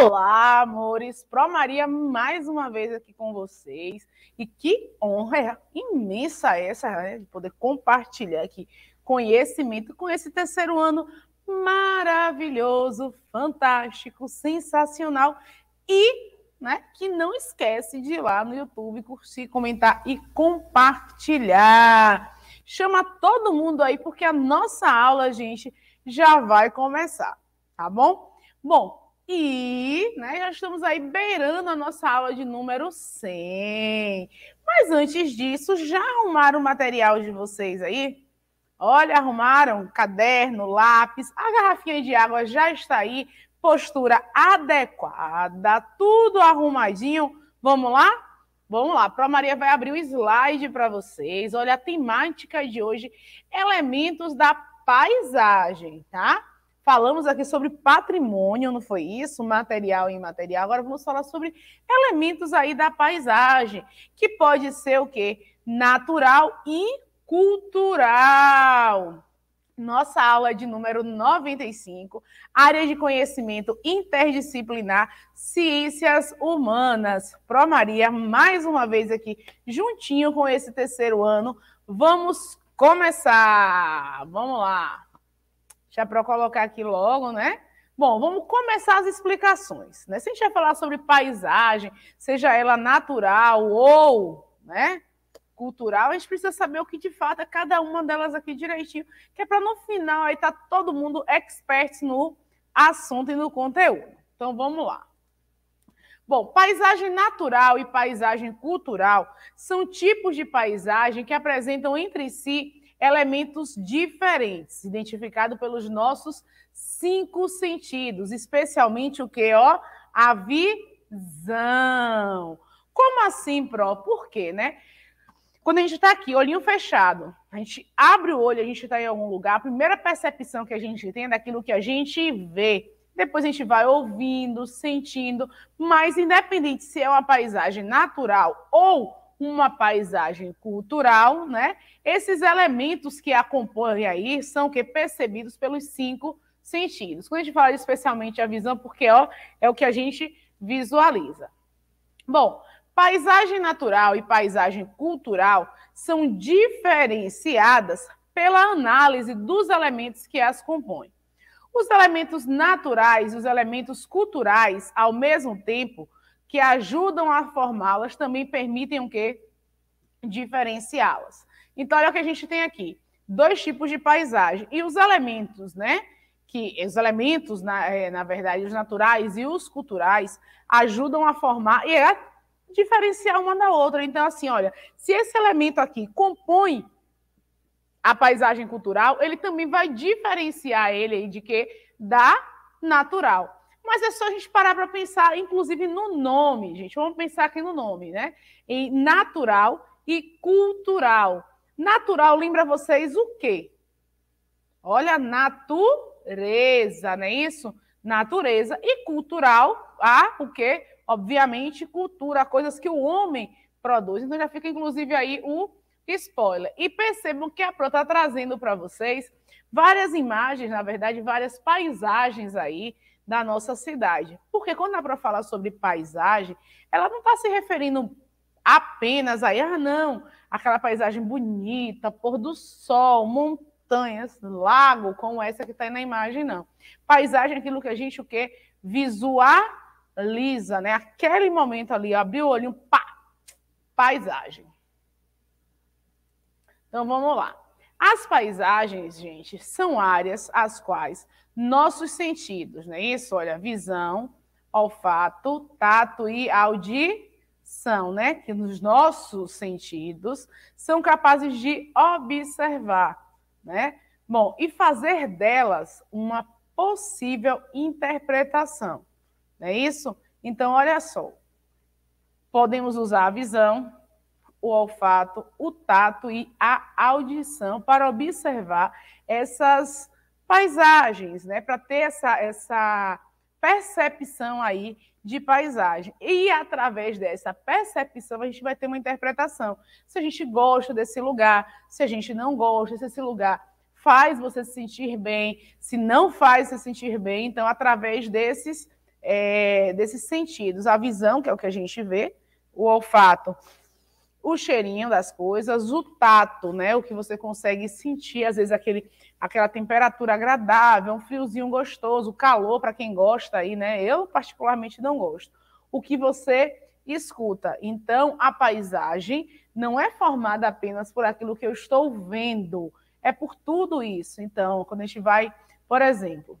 Olá, amores! Pro Maria mais uma vez aqui com vocês. E que honra imensa essa, né? De poder compartilhar aqui conhecimento com esse terceiro ano maravilhoso, fantástico, sensacional e né, que não esquece de ir lá no YouTube curtir, comentar e compartilhar. Chama todo mundo aí porque a nossa aula, gente, já vai começar, tá bom? Bom, e né, já estamos aí beirando a nossa aula de número 100. Mas antes disso, já arrumaram o material de vocês aí? Olha, arrumaram caderno, lápis, a garrafinha de água já está aí, postura adequada, tudo arrumadinho. Vamos lá? Vamos lá, Pro Maria vai abrir o um slide para vocês. Olha, a temática de hoje, elementos da paisagem, tá? Falamos aqui sobre patrimônio, não foi isso? Material e imaterial. Agora vamos falar sobre elementos aí da paisagem, que pode ser o quê? Natural e cultural. Nossa aula de número 95, área de conhecimento interdisciplinar, ciências humanas. Pro Maria, mais uma vez aqui, juntinho com esse terceiro ano, vamos começar. Vamos lá já para colocar aqui logo, né? Bom, vamos começar as explicações, né? Se a gente vai falar sobre paisagem, seja ela natural ou, né, cultural, a gente precisa saber o que de fato é cada uma delas aqui direitinho, que é para no final aí tá todo mundo expert no assunto e no conteúdo. Então vamos lá. Bom, paisagem natural e paisagem cultural são tipos de paisagem que apresentam entre si elementos diferentes, identificado pelos nossos cinco sentidos, especialmente o que, ó? A visão. Como assim, Pro? Por quê, né? Quando a gente está aqui, olhinho fechado, a gente abre o olho, a gente está em algum lugar, a primeira percepção que a gente tem é daquilo que a gente vê. Depois a gente vai ouvindo, sentindo, mas independente se é uma paisagem natural ou uma paisagem cultural, né? Esses elementos que acompanham aí são que percebidos pelos cinco sentidos. Quando a gente fala especialmente a visão, porque ó, é o que a gente visualiza. Bom, paisagem natural e paisagem cultural são diferenciadas pela análise dos elementos que as compõem. Os elementos naturais e os elementos culturais, ao mesmo tempo, que ajudam a formá-las também permitem o quê? Diferenciá-las. Então, olha o que a gente tem aqui: dois tipos de paisagem e os elementos, né? Que os elementos, na, eh, na verdade, os naturais e os culturais, ajudam a formar e a diferenciar uma da outra. Então, assim, olha, se esse elemento aqui compõe a paisagem cultural, ele também vai diferenciar ele de que da natural. Mas é só a gente parar para pensar, inclusive, no nome, gente. Vamos pensar aqui no nome, né? Em natural e cultural. Natural lembra vocês o quê? Olha, natureza, não é isso? Natureza e cultural, a o quê? Obviamente, cultura, coisas que o homem produz. Então já fica, inclusive, aí o spoiler. E percebam que a Pro está trazendo para vocês várias imagens, na verdade, várias paisagens aí da nossa cidade. Porque quando dá para falar sobre paisagem, ela não está se referindo apenas aí, ah, não, aquela paisagem bonita, pôr do sol, montanhas, lago, como essa que está aí na imagem, não. Paisagem é aquilo que a gente o quê? visualiza, né? Aquele momento ali, abriu o olho, pá, paisagem. Então vamos lá. As paisagens, gente, são áreas as quais nossos sentidos, não é isso? Olha, visão, olfato, tato e audição, né? Que nos nossos sentidos são capazes de observar, né? Bom, e fazer delas uma possível interpretação, não é isso? Então, olha só. Podemos usar a visão, o olfato, o tato e a audição para observar essas paisagens, né? Para ter essa, essa percepção aí de paisagem. E através dessa percepção, a gente vai ter uma interpretação. Se a gente gosta desse lugar, se a gente não gosta, se esse lugar faz você se sentir bem, se não faz você se sentir bem, então, através desses, é, desses sentidos, a visão, que é o que a gente vê, o olfato, o cheirinho das coisas, o tato, né? O que você consegue sentir, às vezes aquele, aquela temperatura agradável, um friozinho gostoso, calor para quem gosta aí, né? Eu particularmente não gosto. O que você escuta. Então, a paisagem não é formada apenas por aquilo que eu estou vendo, é por tudo isso. Então, quando a gente vai, por exemplo,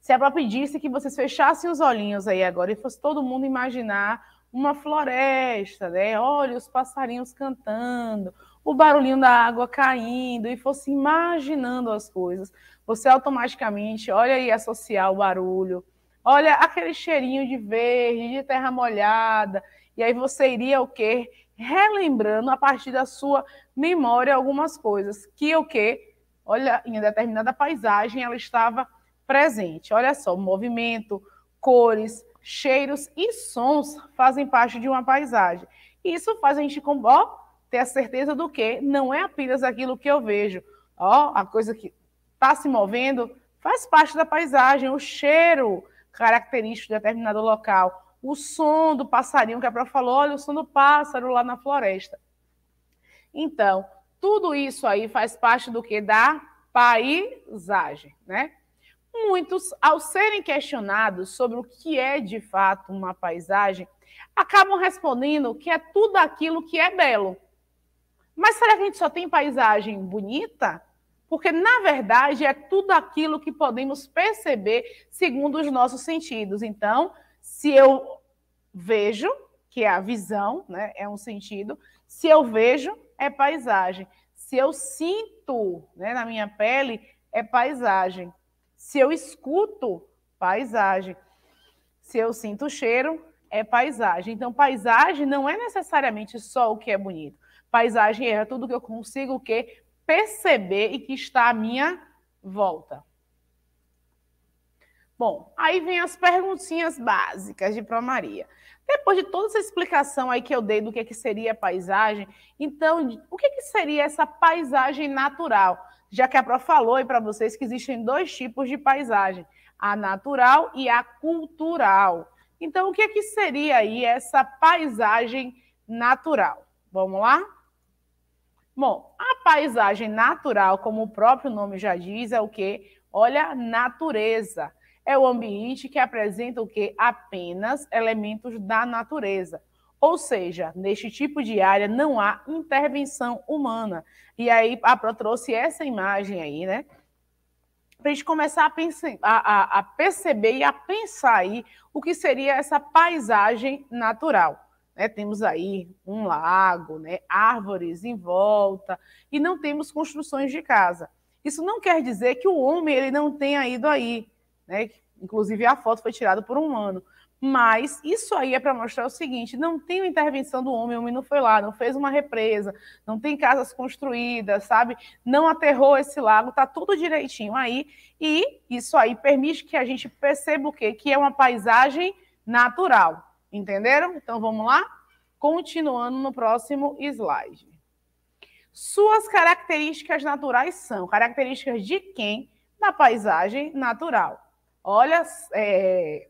se a própria disse que vocês fechassem os olhinhos aí agora e fosse todo mundo imaginar uma floresta, né? Olha os passarinhos cantando, o barulhinho da água caindo e fosse imaginando as coisas, você automaticamente olha aí associar o barulho, olha aquele cheirinho de verde, de terra molhada, e aí você iria o quê? Relembrando a partir da sua memória algumas coisas, que o quê? Olha, em determinada paisagem ela estava presente. Olha só, movimento, cores, cheiros e sons fazem parte de uma paisagem. isso faz a gente ó, ter a certeza do que não é apenas aquilo que eu vejo. Ó, a coisa que está se movendo faz parte da paisagem, o cheiro característico de determinado local, o som do passarinho que a Pro falou, olha o som do pássaro lá na floresta. Então, tudo isso aí faz parte do que da paisagem, né? muitos, ao serem questionados sobre o que é de fato uma paisagem, acabam respondendo que é tudo aquilo que é belo. Mas será que a gente só tem paisagem bonita? Porque, na verdade, é tudo aquilo que podemos perceber segundo os nossos sentidos. Então, se eu vejo, que é a visão, né, é um sentido, se eu vejo, é paisagem. Se eu sinto né, na minha pele, é paisagem. Se eu escuto, paisagem. Se eu sinto o cheiro, é paisagem. Então, paisagem não é necessariamente só o que é bonito. Paisagem é tudo que eu consigo o que perceber e que está à minha volta. Bom, aí vem as perguntinhas básicas de Pro Maria. Depois de toda essa explicação aí que eu dei do que, é que seria paisagem, então, o que, é que seria essa paisagem natural? já que a Prof falou para vocês que existem dois tipos de paisagem, a natural e a cultural. Então, o que, é que seria aí essa paisagem natural? Vamos lá? Bom, a paisagem natural, como o próprio nome já diz, é o que? Olha, natureza. É o ambiente que apresenta o que? Apenas elementos da natureza. Ou seja, neste tipo de área não há intervenção humana. E aí a Pro trouxe essa imagem aí, né? Para a gente começar a, pensar, a, a, perceber e a pensar aí o que seria essa paisagem natural. Né, temos aí um lago, né, árvores em volta e não temos construções de casa. Isso não quer dizer que o homem ele não tenha ido aí, né? Inclusive a foto foi tirada por um humano, mas isso aí é para mostrar o seguinte: não tem intervenção do homem, o homem não foi lá, não fez uma represa, não tem casas construídas, sabe? Não aterrou esse lago, está tudo direitinho aí. E isso aí permite que a gente perceba o quê? Que é uma paisagem natural. Entenderam? Então vamos lá? Continuando no próximo slide. Suas características naturais são características de quem? Da paisagem natural. Olha, é,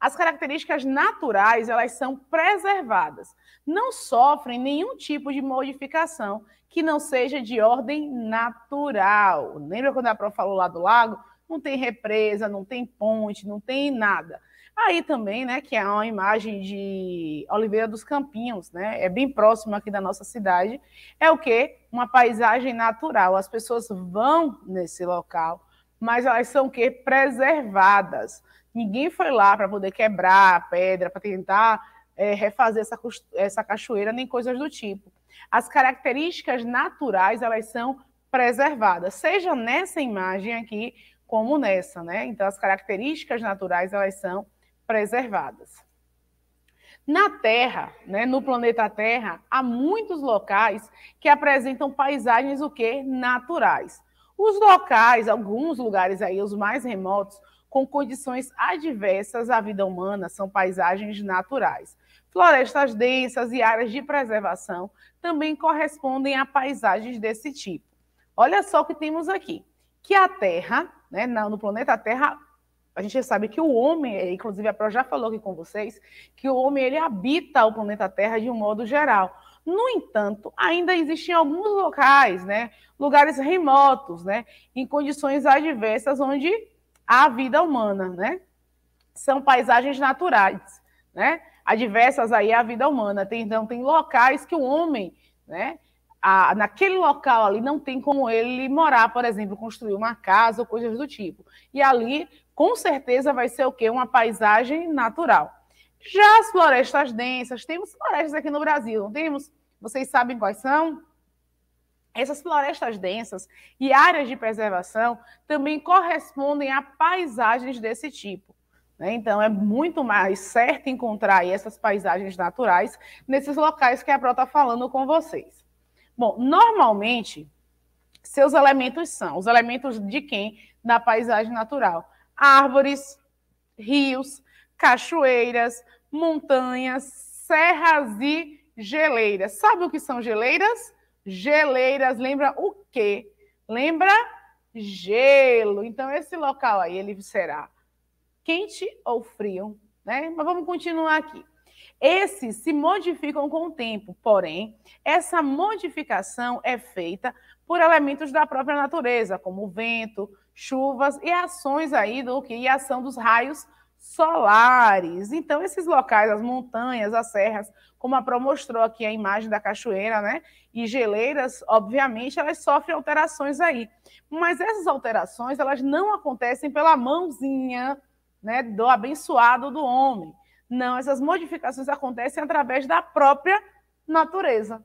as características naturais, elas são preservadas. Não sofrem nenhum tipo de modificação que não seja de ordem natural. Lembra quando a Pro falou lá do lago? Não tem represa, não tem ponte, não tem nada. Aí também, né, que é uma imagem de Oliveira dos Campinhos, né? É bem próximo aqui da nossa cidade. É o quê? Uma paisagem natural. As pessoas vão nesse local, mas elas são o quê? Preservadas. Ninguém foi lá para poder quebrar a pedra, para tentar é, refazer essa, essa cachoeira, nem coisas do tipo. As características naturais, elas são preservadas, seja nessa imagem aqui, como nessa, né? Então, as características naturais, elas são preservadas. Na Terra, né, no planeta Terra, há muitos locais que apresentam paisagens o quê? naturais. Os locais, alguns lugares aí, os mais remotos, com condições adversas à vida humana são paisagens naturais. Florestas densas e áreas de preservação também correspondem a paisagens desse tipo. Olha só o que temos aqui: que a Terra, né, no planeta Terra, a gente sabe que o homem, é, inclusive a Pro já falou aqui com vocês, que o homem ele habita o planeta Terra de um modo geral. No entanto, ainda existem alguns locais, né, lugares remotos, né, em condições adversas onde à vida humana, né? São paisagens naturais, né? Adversas aí à vida humana. Tem, então, tem locais que o homem, né? A, naquele local ali não tem como ele morar, por exemplo, construir uma casa ou coisas do tipo. E ali, com certeza, vai ser o quê? Uma paisagem natural. Já as florestas densas, temos florestas aqui no Brasil, não temos? Vocês sabem quais são? Essas florestas densas e áreas de preservação também correspondem a paisagens desse tipo. Né? Então, é muito mais certo encontrar essas paisagens naturais nesses locais que a Pro está falando com vocês. Bom, normalmente, seus elementos são os elementos de quem? Da paisagem natural: árvores, rios, cachoeiras, montanhas, serras e geleiras. Sabe o que são geleiras? Geleiras lembra o quê? Lembra gelo. Então, esse local aí, ele será quente ou frio, né? Mas vamos continuar aqui. Esses se modificam com o tempo, porém, essa modificação é feita por elementos da própria natureza, como vento, chuvas e ações aí do que e ação dos raios solares. Então, esses locais, as montanhas, as serras, como a Pro mostrou aqui a imagem da cachoeira, né? E geleiras, obviamente, elas sofrem alterações aí. Mas essas alterações, elas não acontecem pela mãozinha, né? Do abençoado do homem. Não, essas modificações acontecem através da própria natureza.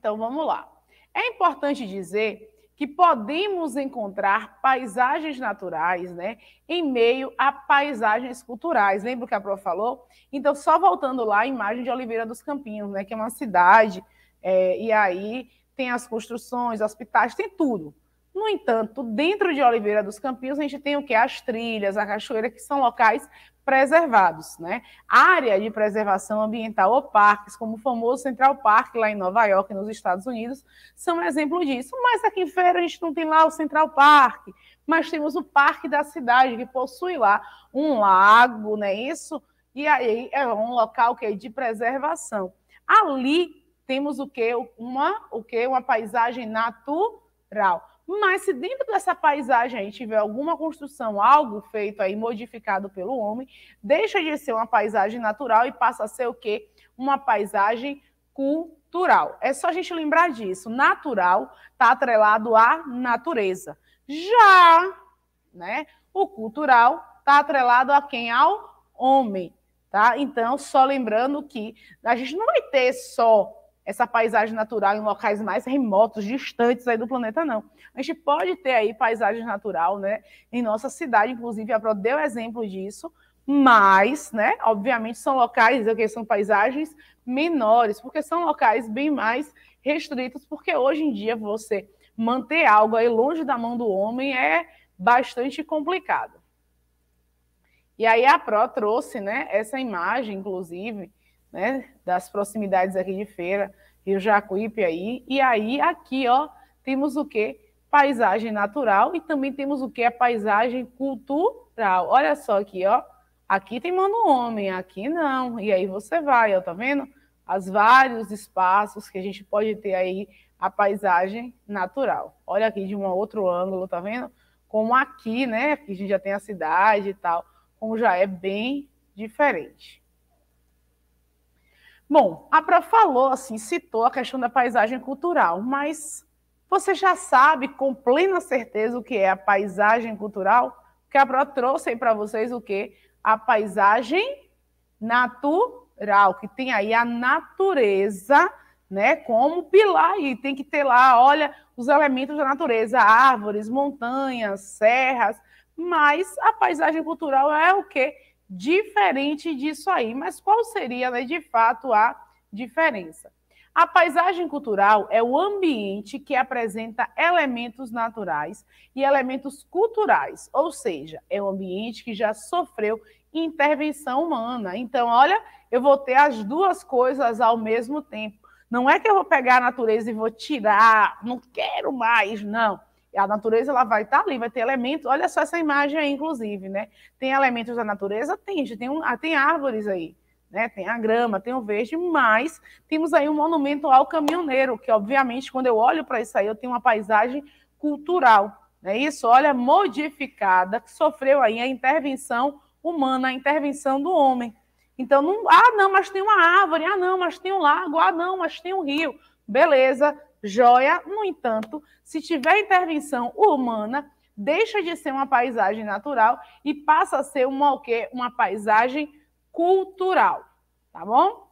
Então, vamos lá. É importante dizer que podemos encontrar paisagens naturais, né, em meio a paisagens culturais. Lembra o que a Pro falou? Então, só voltando lá, a imagem de Oliveira dos Campinhos, né, que é uma cidade, é, e aí tem as construções, hospitais, tem tudo. No entanto, dentro de Oliveira dos Campinhos, a gente tem o que? As trilhas, a cachoeira, que são locais preservados, né? Área de preservação ambiental ou parques, como o famoso Central Park lá em Nova York, nos Estados Unidos, são um exemplo disso. Mas aqui em Feira a gente não tem lá o Central Park, mas temos o Parque da Cidade, que possui lá um lago, né? Isso, e aí é um local que é de preservação. Ali temos o que? Uma, o que? Uma paisagem natural. Mas se dentro dessa paisagem aí tiver alguma construção, algo feito aí modificado pelo homem, deixa de ser uma paisagem natural e passa a ser o quê? Uma paisagem cultural. É só a gente lembrar disso. Natural está atrelado à natureza. Já, né? O cultural está atrelado a quem? Ao homem, tá? Então, só lembrando que a gente não vai ter só essa paisagem natural em locais mais remotos, distantes aí do planeta, não. A gente pode ter aí paisagem natural, né? Em nossa cidade, inclusive, a Pro deu exemplo disso, mas, né, obviamente são locais, que são paisagens menores, porque são locais bem mais restritos, porque hoje em dia você manter algo aí longe da mão do homem é bastante complicado. E aí a Pro trouxe, né, essa imagem, inclusive, né, das proximidades aqui de Feira, Rio Jacuípe aí. E aí aqui, ó, temos o quê? Paisagem natural e também temos o quê? A paisagem cultural. Olha só aqui, ó. Aqui tem mano homem, aqui não. E aí você vai, ó, tá vendo? As vários espaços que a gente pode ter aí a paisagem natural. Olha aqui de um outro ângulo, tá vendo? Como aqui, né? Que a gente já tem a cidade e tal, como já é bem diferente. Bom, a Pro falou, assim, citou a questão da paisagem cultural, mas você já sabe com plena certeza o que é a paisagem cultural? Porque a Pro trouxe aí para vocês o que? A paisagem natural, que tem aí a natureza, né, como pilar e tem que ter lá, olha, os elementos da natureza, árvores, montanhas, serras, mas a paisagem cultural é o que? diferente disso aí. Mas qual seria, né, de fato, a diferença? A paisagem cultural é o ambiente que apresenta elementos naturais e elementos culturais, ou seja, é um ambiente que já sofreu intervenção humana. Então, olha, eu vou ter as duas coisas ao mesmo tempo. Não é que eu vou pegar a natureza e vou tirar, não quero mais, não. A natureza ela vai estar tá ali, vai ter elementos. Olha só essa imagem aí, inclusive, né? Tem elementos da natureza? Tem, tem, um, ah, tem árvores aí. Né? Tem a grama, tem o verde, mas temos aí um monumento ao caminhoneiro, que obviamente quando eu olho para isso aí eu tenho uma paisagem cultural, é Isso, olha, modificada, que sofreu aí a intervenção humana, a intervenção do homem. Então, não, ah, não, mas tem uma árvore, ah, não, mas tem um lago, ah, não, mas tem um rio. Beleza, Joia, no entanto, se tiver intervenção humana, deixa de ser uma paisagem natural e passa a ser uma o quê? Uma paisagem cultural, tá bom?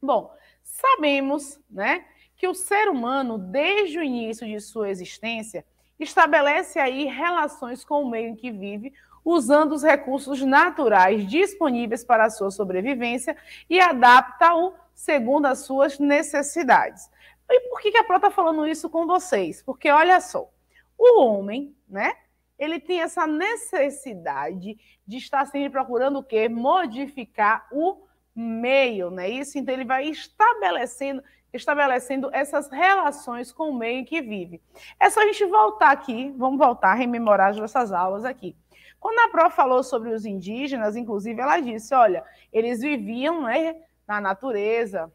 Bom, sabemos, né, que o ser humano desde o início de sua existência estabelece aí relações com o meio em que vive, usando os recursos naturais disponíveis para a sua sobrevivência e adapta-o segundo as suas necessidades. E por que, que a Pro está falando isso com vocês? Porque olha só, o homem, né? Ele tem essa necessidade de estar sempre procurando o quê? Modificar o meio, né? Isso, então ele vai estabelecendo, estabelecendo essas relações com o meio em que vive. É só a gente voltar aqui, vamos voltar a rememorar as nossas aulas aqui. Quando a Pro falou sobre os indígenas, inclusive, ela disse, olha, eles viviam né, na natureza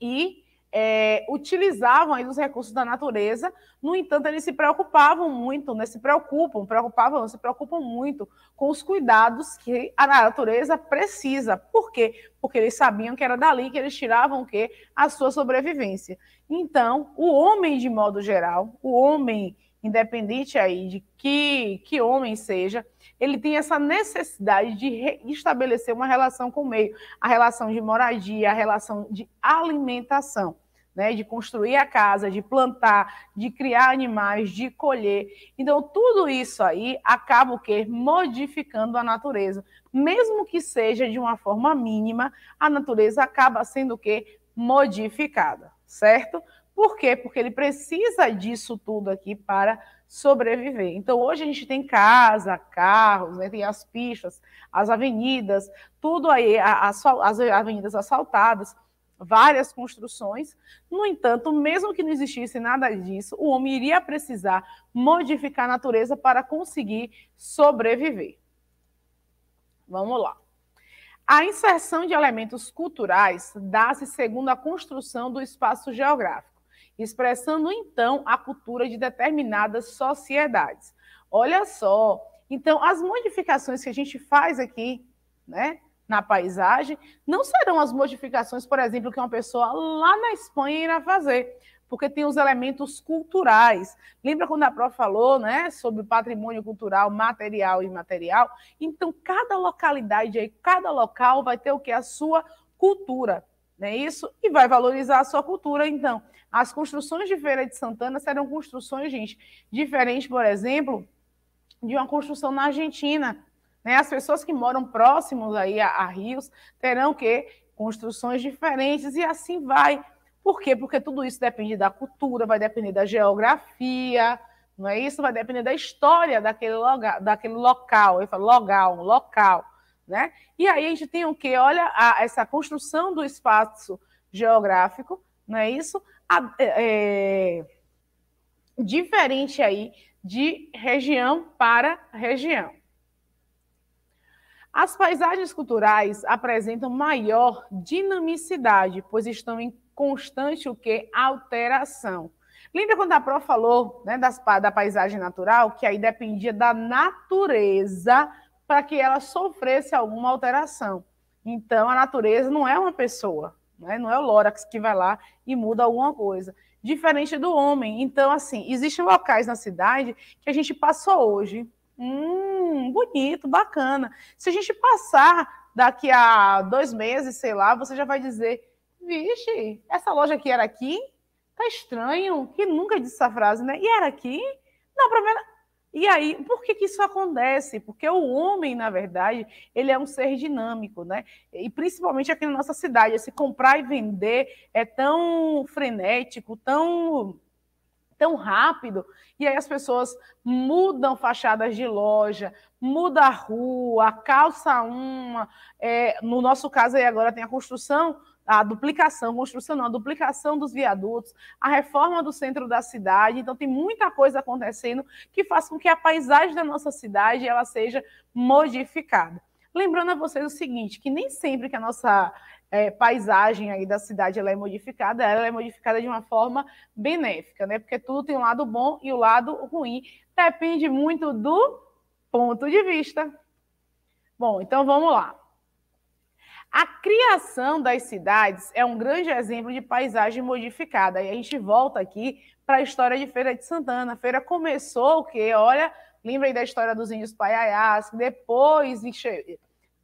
e é, utilizavam aí os recursos da natureza, no entanto, eles se preocupavam muito, né, se preocupam, preocupavam, se preocupam muito com os cuidados que a natureza precisa. Por quê? Porque eles sabiam que era dali que eles tiravam o quê? A sua sobrevivência. Então, o homem, de modo geral, o homem, independente aí de que, que homem seja, ele tem essa necessidade de estabelecer uma relação com o meio, a relação de moradia, a relação de alimentação. Né, de construir a casa, de plantar, de criar animais, de colher. Então, tudo isso aí acaba o quê? Modificando a natureza. Mesmo que seja de uma forma mínima, a natureza acaba sendo o quê? Modificada, certo? Por quê? Porque ele precisa disso tudo aqui para sobreviver. Então, hoje a gente tem casa, carros, né, tem as pistas, as avenidas, tudo aí, as, as avenidas asfaltadas, várias construções. No entanto, mesmo que não existisse nada disso, o homem iria precisar modificar a natureza para conseguir sobreviver. Vamos lá. A inserção de elementos culturais dá-se segundo a construção do espaço geográfico expressando então a cultura de determinadas sociedades. Olha só, então as modificações que a gente faz aqui, né, na paisagem, não serão as modificações, por exemplo, que uma pessoa lá na Espanha irá fazer, porque tem os elementos culturais. Lembra quando a Pro falou né, sobre patrimônio cultural, material e imaterial? Então, cada localidade aí, cada local vai ter o que? A sua cultura, não é isso? E vai valorizar a sua cultura, então. As construções de Feira de Santana serão construções, gente, diferentes, por exemplo, de uma construção na Argentina. Né? As pessoas que moram próximos aí a, a rios terão que construções diferentes e assim vai. Por quê? Porque tudo isso depende da cultura, vai depender da geografia, não é isso? Vai depender da história daquele, loga, daquele local. Eu falo local, local, né? E aí a gente tem o quê? Olha a, essa construção do espaço geográfico, não é isso? É, é, diferente aí de região para região. As paisagens culturais apresentam maior dinamicidade, pois estão em constante o que alteração. Lembra quando a Pro falou né, das, da paisagem natural, que aí dependia da natureza para que ela sofresse alguma alteração. Então, a natureza não é uma pessoa né? não é o lórax que vai lá e muda alguma coisa. Diferente do homem. Então, assim, existem locais na cidade que a gente passou hoje. Hum, bonito, bacana. Se a gente passar daqui a dois meses, sei lá, você já vai dizer: vixe, essa loja aqui era aqui? Tá estranho. Que nunca disse essa frase, né? E era aqui? Não, para ver e aí, por que, que isso acontece? Porque o homem, na verdade, ele é um ser dinâmico, né? E principalmente aqui na nossa cidade, esse comprar e vender é tão frenético, tão tão rápido, e aí as pessoas mudam fachadas de loja, muda a rua, calça uma, é, no nosso caso aí agora tem a construção a duplicação, construção a duplicação dos viadutos, a reforma do centro da cidade. Então tem muita coisa acontecendo que faz com que a paisagem da nossa cidade ela seja modificada. Lembrando a vocês o seguinte, que nem sempre que a nossa é, paisagem aí da cidade ela é modificada, ela é modificada de uma forma benéfica, né? Porque tudo tem um lado bom e o um lado ruim. Depende muito do ponto de vista. Bom, então vamos lá. A criação das cidades é um grande exemplo de paisagem modificada. E a gente volta aqui para a história de Feira de Santana. A feira começou o quê? Olha, lembrem da história dos índios paiaiás, depois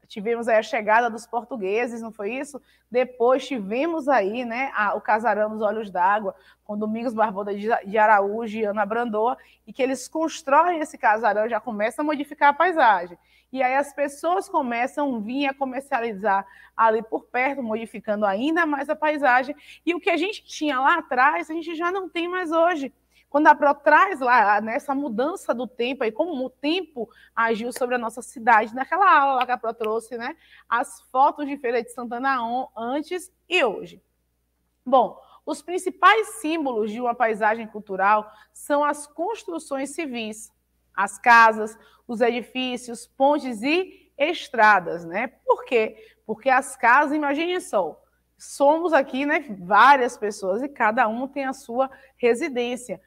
tivemos a chegada dos portugueses, não foi isso? Depois tivemos aí, né, a, o Casarão dos Olhos d'Água, com Domingos Barbosa de, de Araújo e Ana Brandoa, e que eles constroem esse casarão, já começa a modificar a paisagem. E aí as pessoas começam a vir a comercializar ali por perto, modificando ainda mais a paisagem. E o que a gente tinha lá atrás, a gente já não tem mais hoje. Quando a Pro traz lá né, mudança do tempo, aí, como o tempo agiu sobre a nossa cidade, naquela aula lá que a Pro trouxe, né? As fotos de Feira de Santana antes e hoje. Bom, os principais símbolos de uma paisagem cultural são as construções civis, as casas, os edifícios, pontes e estradas, né? Por quê? Porque as casas, imaginem só, somos aqui, né, várias pessoas e cada um tem a sua residência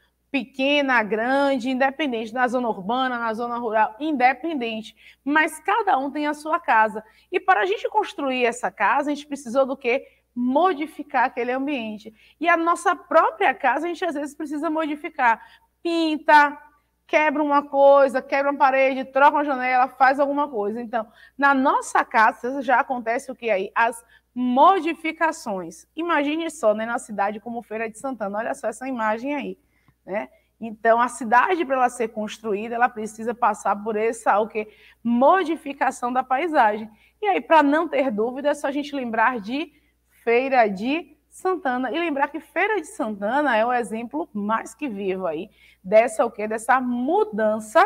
pequena, grande, independente, na zona urbana, na zona rural, independente. Mas cada um tem a sua casa. E para a gente construir essa casa, a gente precisou do quê? Modificar aquele ambiente. E a nossa própria casa, a gente às vezes precisa modificar. Pinta, quebra uma coisa, quebra uma parede, troca uma janela, faz alguma coisa. Então, na nossa casa já acontece o que aí? As modificações. Imagine só, né, na cidade como Feira de Santana. Olha só essa imagem aí né? Então, a cidade, para ela ser construída, ela precisa passar por essa o quê? modificação da paisagem. E aí, para não ter dúvida, é só a gente lembrar de Feira de Santana. E lembrar que Feira de Santana é o exemplo mais que vivo aí dessa o quê? Dessa mudança,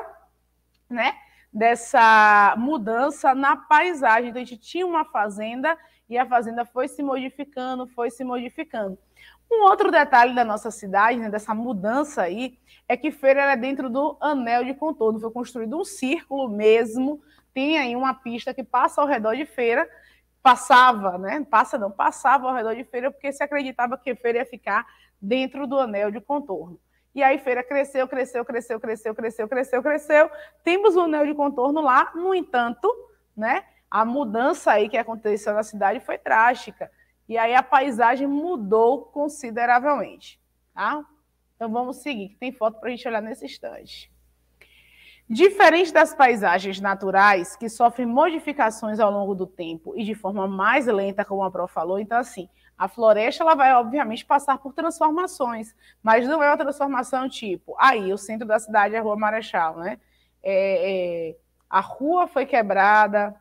né? Dessa mudança na paisagem. Então, a gente tinha uma fazenda e a fazenda foi se modificando, foi se modificando. Um outro detalhe da nossa cidade, né, dessa mudança aí, é que Feira era é dentro do anel de contorno. Foi construído um círculo mesmo, tem aí uma pista que passa ao redor de Feira, passava, né? Passa não, passava ao redor de Feira, porque se acreditava que Feira ia ficar dentro do anel de contorno. E aí Feira cresceu, cresceu, cresceu, cresceu, cresceu, cresceu, cresceu. Temos o um anel de contorno lá, no entanto, né? A mudança aí que aconteceu na cidade foi drástica. E aí a paisagem mudou consideravelmente, tá? Então vamos seguir, que tem foto para a gente olhar nesse instante. Diferente das paisagens naturais, que sofrem modificações ao longo do tempo e de forma mais lenta, como a Pro falou, então assim, a floresta ela vai obviamente passar por transformações, mas não é uma transformação tipo, aí o centro da cidade é a Rua Marechal, né? É, é, a rua foi quebrada,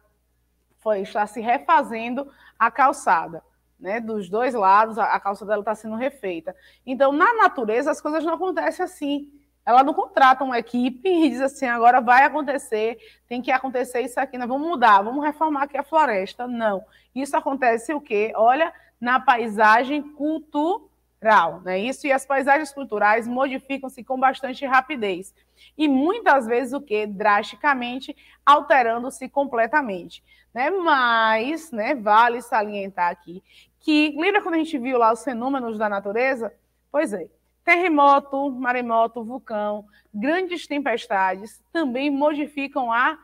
foi está se refazendo a calçada. Né, dos dois lados, a, calça dela está sendo refeita. Então, na natureza, as coisas não acontecem assim. Ela não contrata uma equipe e diz assim: agora vai acontecer, tem que acontecer isso aqui, nós né, vamos mudar, vamos reformar aqui a floresta. Não. Isso acontece o quê? Olha, na paisagem cultural. Né? Isso e as paisagens culturais modificam-se com bastante rapidez. E muitas vezes o que? Drasticamente, alterando-se completamente. Né? Mas né, vale salientar aqui que lembra quando a gente viu lá os fenômenos da natureza? Pois é, terremoto, maremoto, vulcão, grandes tempestades também modificam a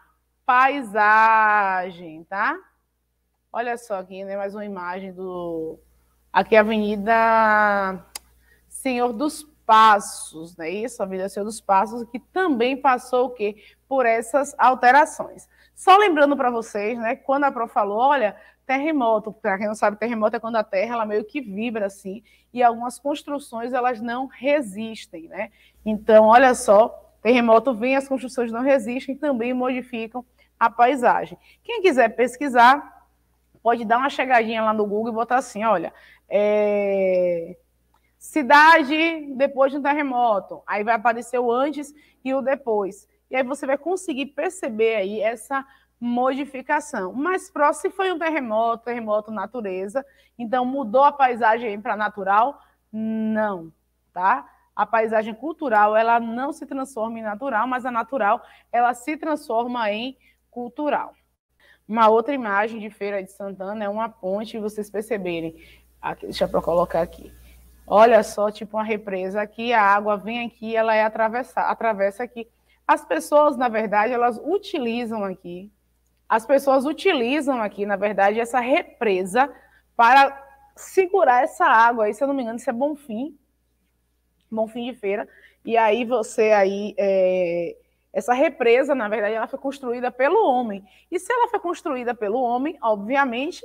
paisagem, tá? Olha só aqui, né? Mais uma imagem do aqui é a Avenida Senhor dos Passos, né? Isso, a Avenida Senhor dos Passos, que também passou o quê? Por essas alterações. Só lembrando para vocês, né? Quando a Pro falou, olha, terremoto. Para quem não sabe, terremoto é quando a terra ela meio que vibra assim, e algumas construções elas não resistem, né? Então, olha só, terremoto vem, as construções não resistem, e também modificam a paisagem. Quem quiser pesquisar, pode dar uma chegadinha lá no Google e botar assim, olha, é... cidade depois de um terremoto. Aí vai aparecer o antes e o depois. E aí você vai conseguir perceber aí essa modificação. Mas próximo foi um terremoto, terremoto natureza, então mudou a paisagem para natural? Não, tá? A paisagem cultural, ela não se transforma em natural, mas a natural, ela se transforma em cultural. Uma outra imagem de Feira de Santana é uma ponte, vocês perceberem. Aqui, deixa eu colocar aqui. Olha só, tipo uma represa aqui, a água vem aqui, ela é atravessa, atravessa aqui. As pessoas, na verdade, elas utilizam aqui as pessoas utilizam aqui, na verdade, essa represa para segurar essa água. Aí, se eu não me engano, isso é Bonfim, Bonfim de Feira. E aí você aí é... essa represa, na verdade, ela foi construída pelo homem. E se ela foi construída pelo homem, obviamente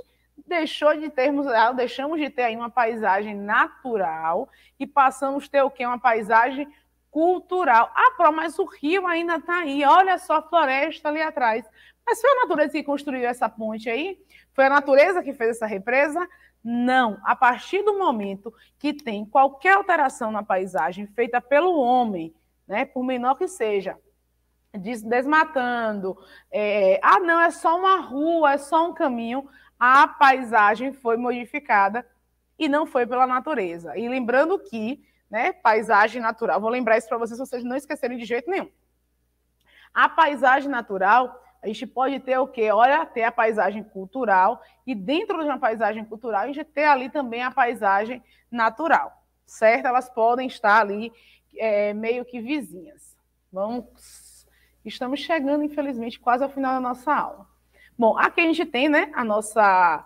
deixou de termos, ah, deixamos de ter aí uma paisagem natural e passamos a ter o que uma paisagem cultural. Ah, pró, mas o rio ainda está aí, olha só a floresta ali atrás. Mas foi a natureza que construiu essa ponte aí? Foi a natureza que fez essa represa? Não. A partir do momento que tem qualquer alteração na paisagem feita pelo homem, né, por menor que seja, desmatando, é, ah, não, é só uma rua, é só um caminho, a paisagem foi modificada e não foi pela natureza. E lembrando que né, paisagem natural. Vou lembrar isso para vocês, se vocês não esquecerem de jeito nenhum. A paisagem natural, a gente pode ter o quê? Olha, até a paisagem cultural e dentro de uma paisagem cultural, a gente tem ali também a paisagem natural, certo? Elas podem estar ali é, meio que vizinhas. Vamos, estamos chegando, infelizmente, quase ao final da nossa aula. Bom, aqui a gente tem, né, a nossa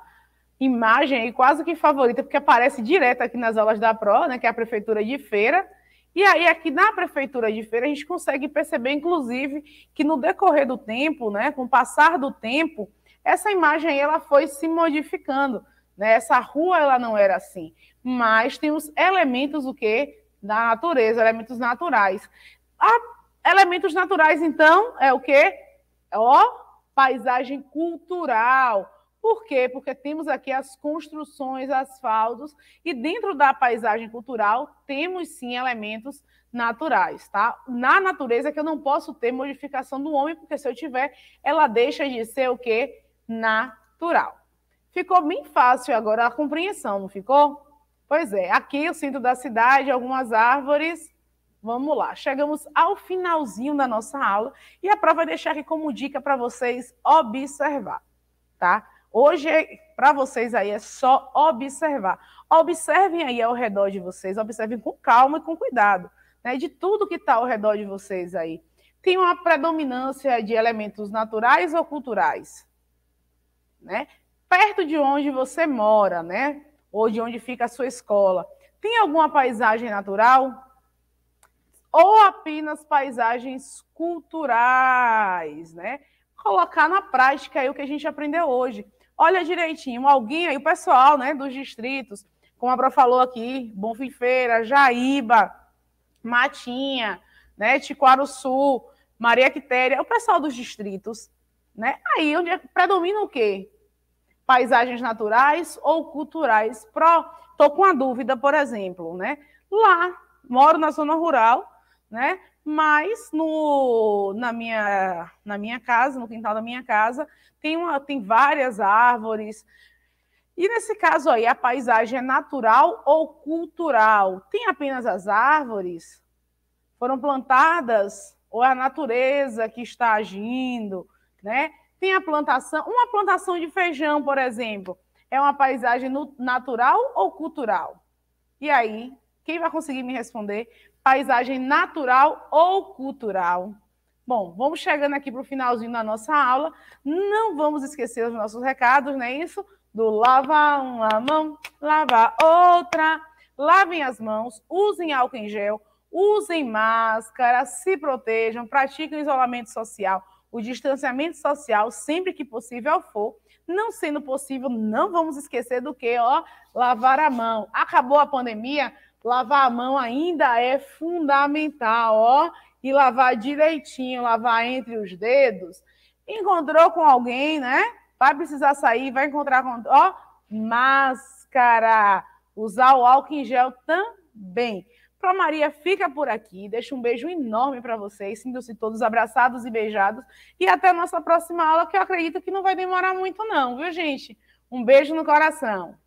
imagem aí quase que favorita, porque aparece direto aqui nas aulas da PRO, né, que é a Prefeitura de Feira. E aí, aqui na Prefeitura de Feira, a gente consegue perceber, inclusive, que no decorrer do tempo, né, com o passar do tempo, essa imagem aí, ela foi se modificando. Né? Essa rua ela não era assim, mas tem os elementos o quê? da natureza, elementos naturais. elementos naturais, então, é o quê? É, ó, paisagem cultural, por quê? Porque temos aqui as construções, asfaltos, e dentro da paisagem cultural temos sim elementos naturais, tá? Na natureza que eu não posso ter modificação do homem, porque se eu tiver, ela deixa de ser o quê? Natural. Ficou bem fácil agora a compreensão, não ficou? Pois é, aqui o centro da cidade, algumas árvores. Vamos lá, chegamos ao finalzinho da nossa aula e a prova vai deixar aqui como dica para vocês observar, tá? Hoje, para vocês aí, é só observar. Observem aí ao redor de vocês, observem com calma e com cuidado, né? De tudo que está ao redor de vocês aí. Tem uma predominância de elementos naturais ou culturais, né? Perto de onde você mora, né? Ou de onde fica a sua escola. Tem alguma paisagem natural? Ou apenas paisagens culturais, né? Colocar na prática aí o que a gente aprendeu hoje olha direitinho, alguém aí, o pessoal né, dos distritos, como a Pro falou aqui, Bonfifeira, feira Jaíba, Matinha, né, Sul, Maria Quitéria, o pessoal dos distritos, né? Aí onde é, predomina o quê? Paisagens naturais ou culturais? Pro, tô com a dúvida, por exemplo, né? Lá, moro na zona rural, né? Mas no, na, minha, na minha casa, no quintal da minha casa, tem, uma, tem várias árvores. E nesse caso aí, a paisagem é natural ou cultural? Tem apenas as árvores? Foram plantadas? Ou é a natureza que está agindo? Né? Tem a plantação, uma plantação de feijão, por exemplo, é uma paisagem natural ou cultural? E aí, quem vai conseguir me responder? Paisagem natural ou cultural? Bom, vamos chegando aqui para o finalzinho da nossa aula. Não vamos esquecer os nossos recados, não é isso? Do lava uma mão, lava outra. Lavem as mãos, usem álcool em gel, usem máscara, se protejam, pratiquem o isolamento social, o distanciamento social sempre que possível for. Não sendo possível, não vamos esquecer do que, ó, lavar a mão. Acabou a pandemia, lavar a mão ainda é fundamental, ó e lavar direitinho, lavar entre os dedos, encontrou com alguém, né? Vai precisar sair, vai encontrar com. Ó, máscara. Usar o álcool em gel também. Pro Maria fica por aqui. Deixo um beijo enorme para vocês. Sintam-se todos abraçados e beijados. E até a nossa próxima aula, que eu acredito que não vai demorar muito, não, viu, gente? Um beijo no coração.